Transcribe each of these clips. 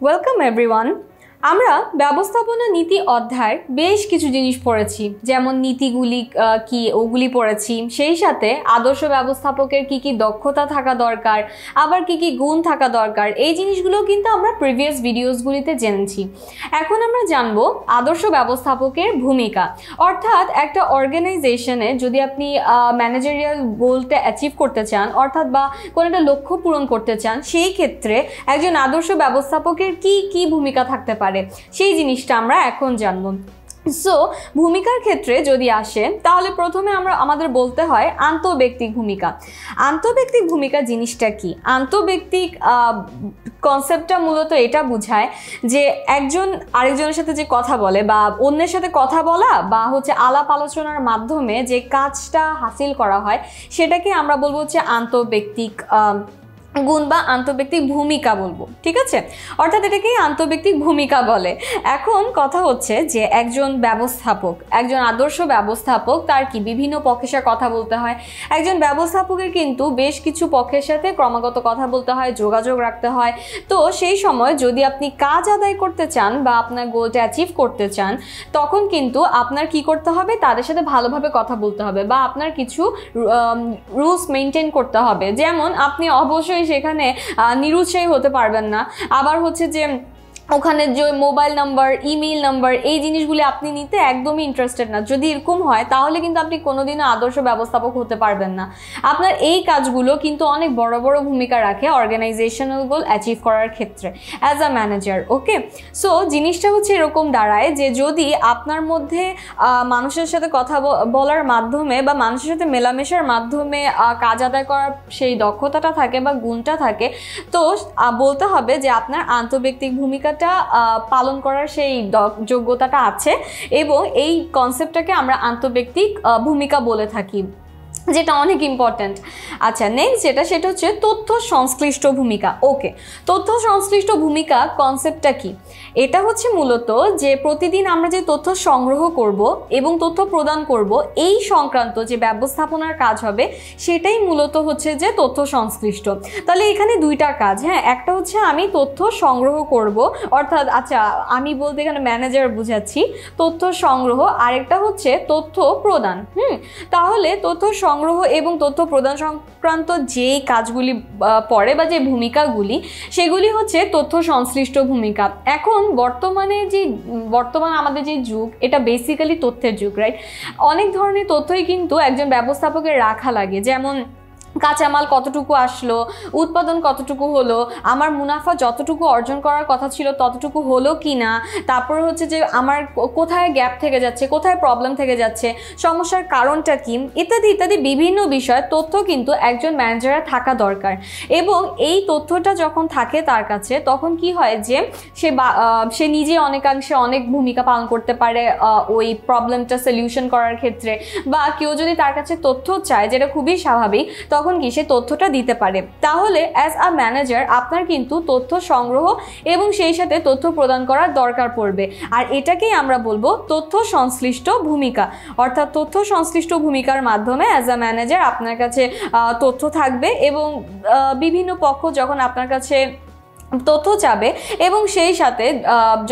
Welcome everyone. আমরা ব্যবস্থাপনা নীতি অধ্যায়ের বেশ কিছু জিনিস পড়েছি যেমন নীতিগুলি কি ওগুলি পড়েছি সেই সাথে আদর্শ ব্যবস্থাপকের কি কি দক্ষতা থাকা দরকার আবার কি কি গুণ থাকা দরকার এই জিনিসগুলো কিন্তু আমরা প্রিভিয়াস ভিডিওসগুলিতে জেনেছি এখন আমরা জানব আদর্শ ব্যবস্থাপকের ভূমিকা অর্থাৎ একটা অর্গানাইজেশনে যদি আপনি ম্যানেজারিয়াল গোলটা অ্যাচিভ করতে চান অর্থাৎ বা কোনো একটা লক্ষ্য পূরণ করতে চান সেই ক্ষেত্রে একজন আদর্শ ব্যবস্থাপকের কি কি ভূমিকা থাকতে পারে পারে সেই জিনিসটা আমরা এখন জানবো সো ভূমিকার ক্ষেত্রে যদি আসে তাহলে প্রথমে আমরা আমাদের বলতে হয় আন্তঃব্যক্তিক ভূমিকা আন্তঃব্যক্তিক ভূমিকা জিনিসটা কি আন্তঃব্যক্তিক কনসেপ্টটা মূলত এটা বোঝায় যে একজন আরেকজনের সাথে যে কথা বলে বা অন্যের সাথে কথা বলা বা হচ্ছে আলাপ আলোচনার মাধ্যমে যে কাজটা হাসিল করা হয় সেটাকে আমরা বলবো হচ্ছে আন্তঃব্যক্তিক গুণ বা আন্তব্যক্তিক ভূমিকা বলবো ঠিক আছে অর্থাৎ এটাকেই আন্তব্যক্তিক ভূমিকা বলে এখন কথা হচ্ছে যে একজন ব্যবস্থাপক একজন আদর্শ ব্যবস্থাপক তার কি বিভিন্ন পক্ষের সাথে কথা বলতে হয় একজন ব্যবস্থাপকের কিন্তু বেশ কিছু পক্ষের সাথে ক্রমাগত কথা বলতে হয় যোগাযোগ রাখতে হয় তো সেই সময় যদি আপনি কাজ আদায় করতে চান বা আপনার গোলটা অ্যাচিভ করতে চান তখন কিন্তু আপনার কি করতে হবে তাদের সাথে ভালোভাবে কথা বলতে হবে বা আপনার কিছু রুলস মেনটেন করতে হবে যেমন আপনি অবশ্যই সেখানে নিরুৎসাহী হতে পারবেন না আবার হচ্ছে যে ওখানে যে মোবাইল নাম্বার ইমেল নাম্বার এই জিনিসগুলি আপনি নিতে একদমই ইন্টারেস্টেড না যদি এরকম হয় তাহলে কিন্তু আপনি কোনোদিনও আদর্শ ব্যবস্থাপক হতে পারবেন না আপনার এই কাজগুলো কিন্তু অনেক বড় বড় ভূমিকা রাখে অর্গানাইজেশনাল গোল অ্যাচিভ করার ক্ষেত্রে as a manager okay so জিনিসটা হচ্ছে এরকম দাঁড়ায় যে যদি আপনার মধ্যে মানুষের সাথে কথা বলার মাধ্যমে বা মানুষের সাথে মেলামেশার মাধ্যমে কাজ আদায় করার সেই দক্ষতাটা থাকে বা গুণটা থাকে তো বলতে হবে যে আপনার আন্তব্যক্তিক ভূমিকা ভূমিকাটা পালন করার সেই যোগ্যতাটা আছে এবং এই কনসেপ্টটাকে আমরা আন্তর্ব্যক্তিক ভূমিকা বলে থাকি যেটা অনেক ইম্পর্ট্যান্ট আচ্ছা নেক্সট যেটা সেটা হচ্ছে তথ্য সংশ্লিষ্ট ভূমিকা ওকে তথ্য সংশ্লিষ্ট ভূমিকা কনসেপ্টটা কি এটা হচ্ছে মূলত যে প্রতিদিন আমরা যে তথ্য সংগ্রহ করব এবং তথ্য প্রদান করব এই সংক্রান্ত যে ব্যবস্থাপনার কাজ হবে সেটাই মূলত হচ্ছে যে তথ্য সংশ্লিষ্ট তাহলে এখানে দুইটা কাজ হ্যাঁ একটা হচ্ছে আমি তথ্য সংগ্রহ করব অর্থাৎ আচ্ছা আমি বলতে এখানে ম্যানেজার বুঝাচ্ছি তথ্য সংগ্রহ আরেকটা হচ্ছে তথ্য প্রদান হুম তাহলে তথ্য সং সংগ্রহ এবং তথ্য প্রদান সংক্রান্ত যে কাজগুলি পড়ে বা যে ভূমিকাগুলি সেগুলি হচ্ছে তথ্য সংশ্লিষ্ট ভূমিকা এখন বর্তমানে যে বর্তমান আমাদের যে যুগ এটা বেসিক্যালি তথ্যের যুগ রাইট অনেক ধরনের তথ্যই কিন্তু একজন ব্যবস্থাপকের রাখা লাগে যেমন কাঁচামাল কতটুকু আসলো উৎপাদন কতটুকু হলো আমার মুনাফা যতটুকু অর্জন করার কথা ছিল ততটুকু হলো কি না তারপর হচ্ছে যে আমার কোথায় গ্যাপ থেকে যাচ্ছে কোথায় প্রবলেম থেকে যাচ্ছে সমস্যার কারণটা কি ইত্যাদি ইত্যাদি বিভিন্ন বিষয় তথ্য কিন্তু একজন ম্যানেজারের থাকা দরকার এবং এই তথ্যটা যখন থাকে তার কাছে তখন কি হয় যে সে সে নিজে অনেকাংশে অনেক ভূমিকা পালন করতে পারে ওই প্রবলেমটা সলিউশন করার ক্ষেত্রে বা কেউ যদি তার কাছে তথ্য চায় যেটা খুবই স্বাভাবিক তখন কি সে তথ্যটা দিতে পারে তাহলে অ্যাজ আ ম্যানেজার আপনার কিন্তু তথ্য সংগ্রহ এবং সেই সাথে তথ্য প্রদান করার দরকার পড়বে আর এটাকেই আমরা বলবো তথ্য সংশ্লিষ্ট ভূমিকা অর্থাৎ তথ্য সংশ্লিষ্ট ভূমিকার মাধ্যমে অ্যাজ আ ম্যানেজার আপনার কাছে তথ্য থাকবে এবং বিভিন্ন পক্ষ যখন আপনার কাছে তথ্য চাবে এবং সেই সাথে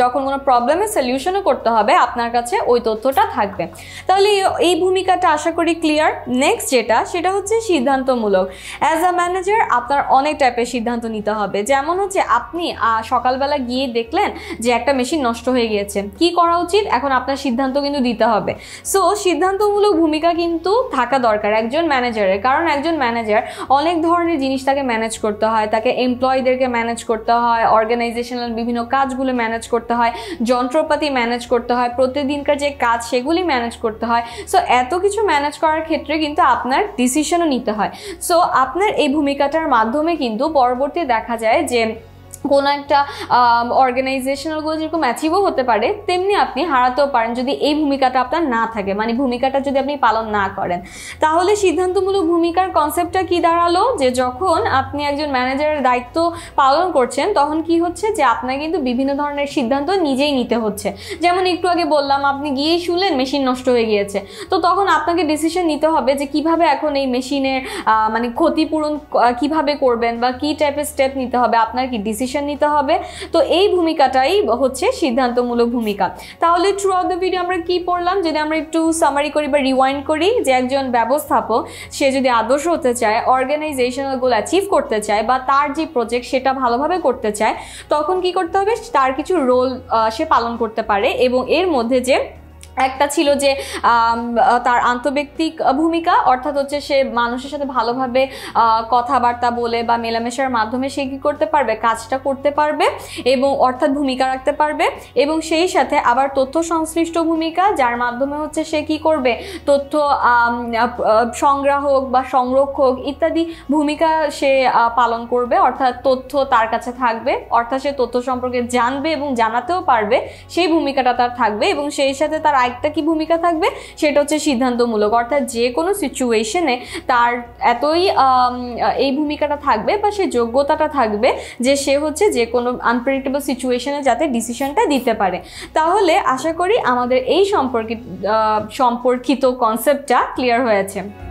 যখন কোনো প্রবলেমের সলিউশনও করতে হবে আপনার কাছে ওই তথ্যটা থাকবে তাহলে এই ভূমিকাটা আশা করি ক্লিয়ার নেক্সট যেটা সেটা হচ্ছে সিদ্ধান্তমূলক অ্যাজ আ ম্যানেজার আপনার অনেক টাইপের সিদ্ধান্ত নিতে হবে যেমন হচ্ছে আপনি সকালবেলা গিয়ে দেখলেন যে একটা মেশিন নষ্ট হয়ে গিয়েছে কি করা উচিত এখন আপনার সিদ্ধান্ত কিন্তু দিতে হবে সো সিদ্ধান্তমূলক ভূমিকা কিন্তু থাকা দরকার একজন ম্যানেজারের কারণ একজন ম্যানেজার অনেক ধরনের জিনিস তাকে ম্যানেজ করতে হয় তাকে এমপ্লয়ীদেরকে ম্যানেজ করতে করতে হয় অর্গানাইজেশনাল বিভিন্ন কাজগুলো ম্যানেজ করতে হয় যন্ত্রপাতি ম্যানেজ করতে হয় প্রতিদিনকার যে কাজ সেগুলি ম্যানেজ করতে হয় সো এত কিছু ম্যানেজ করার ক্ষেত্রে কিন্তু আপনার ডিসিশনও নিতে হয় সো আপনার এই ভূমিকাটার মাধ্যমে কিন্তু পরবর্তী দেখা যায় যে কোনো একটা অর্গানাইজেশনাল গোল যেরকম অ্যাচিভও হতে পারে তেমনি আপনি হারাতেও পারেন যদি এই ভূমিকাটা আপনার না থাকে মানে ভূমিকাটা যদি আপনি পালন না করেন তাহলে সিদ্ধান্তমূলক ভূমিকার কনসেপ্টটা কি দাঁড়ালো যে যখন আপনি একজন ম্যানেজারের দায়িত্ব পালন করছেন তখন কি হচ্ছে যে আপনাকে কিন্তু বিভিন্ন ধরনের সিদ্ধান্ত নিজেই নিতে হচ্ছে যেমন একটু আগে বললাম আপনি গিয়েই শুনলেন মেশিন নষ্ট হয়ে গিয়েছে তো তখন আপনাকে ডিসিশন নিতে হবে যে কিভাবে এখন এই মেশিনের মানে ক্ষতিপূরণ কিভাবে করবেন বা কি টাইপের স্টেপ নিতে হবে আপনার কি ডিসিশন ডিসিশন নিতে হবে তো এই ভূমিকাটাই হচ্ছে সিদ্ধান্তমূলক ভূমিকা তাহলে থ্রু আউট দ্য ভিডিও আমরা কি পড়লাম যদি আমরা একটু সামারি করি বা রিওয়াইন্ড করি যে একজন ব্যবস্থাপক সে যদি আদর্শ হতে চায় অর্গানাইজেশনাল গোল অ্যাচিভ করতে চায় বা তার যে প্রজেক্ট সেটা ভালোভাবে করতে চায় তখন কি করতে হবে তার কিছু রোল সে পালন করতে পারে এবং এর মধ্যে যে একটা ছিল যে তার আন্তব্যক্তিক ভূমিকা অর্থাৎ হচ্ছে সে মানুষের সাথে ভালোভাবে কথাবার্তা বলে বা মেলামেশার মাধ্যমে সে কী করতে পারবে কাজটা করতে পারবে এবং অর্থাৎ ভূমিকা রাখতে পারবে এবং সেই সাথে আবার তথ্য সংশ্লিষ্ট ভূমিকা যার মাধ্যমে হচ্ছে সে কি করবে তথ্য সংগ্রাহক বা সংরক্ষক ইত্যাদি ভূমিকা সে পালন করবে অর্থাৎ তথ্য তার কাছে থাকবে অর্থাৎ সে তথ্য সম্পর্কে জানবে এবং জানাতেও পারবে সেই ভূমিকাটা তার থাকবে এবং সেই সাথে তার আরেকটা কি ভূমিকা থাকবে সেটা হচ্ছে সিদ্ধান্তমূলক অর্থাৎ যে কোনো সিচুয়েশনে তার এতই এই ভূমিকাটা থাকবে বা সে যোগ্যতাটা থাকবে যে সে হচ্ছে যে কোনো আনপ্রেডিক্টেবল সিচুয়েশনে যাতে ডিসিশনটা দিতে পারে তাহলে আশা করি আমাদের এই সম্পর্কিত সম্পর্কিত কনসেপ্টটা ক্লিয়ার হয়েছে